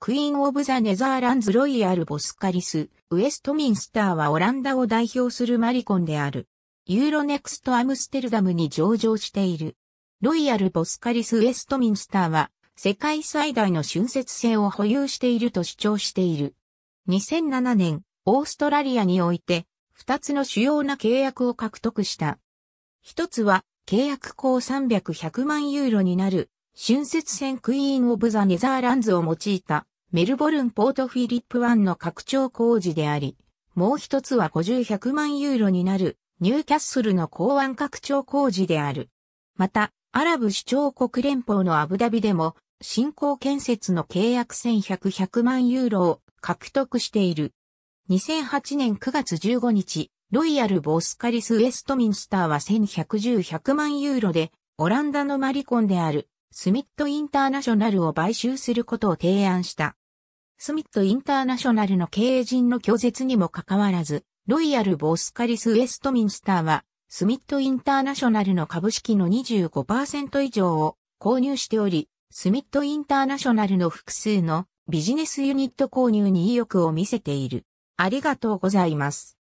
クイーン・オブ・ザ・ネザーランズ・ロイヤル・ボスカリス、ウェストミンスターはオランダを代表するマリコンである。ユーロネクスト・アムステルダムに上場している。ロイヤル・ボスカリス・ウェストミンスターは、世界最大の春節性を保有していると主張している。2007年、オーストラリアにおいて、2つの主要な契約を獲得した。1つは、契約項300万ユーロになる春節船クイーン・オブ・ザ・ネザーランズを用いたメルボルン・ポート・フィリップワンの拡張工事であり、もう一つは50、100万ユーロになるニューキャッスルの港湾拡張工事である。また、アラブ首長国連邦のアブダビでも、新興建設の契約1100 100万ユーロを獲得している。2008年9月15日、ロイヤル・ボスカリス・ウェストミンスターは1110 100万ユーロで、オランダのマリコンであるスミットインターナショナルを買収することを提案した。スミットインターナショナルの経営陣の拒絶にもかかわらず、ロイヤル・ボスカリス・ウェストミンスターは、スミットインターナショナルの株式の25%以上を購入しており、スミットインターナショナルの複数のビジネスユニット購入に意欲を見せている。ありがとうございます。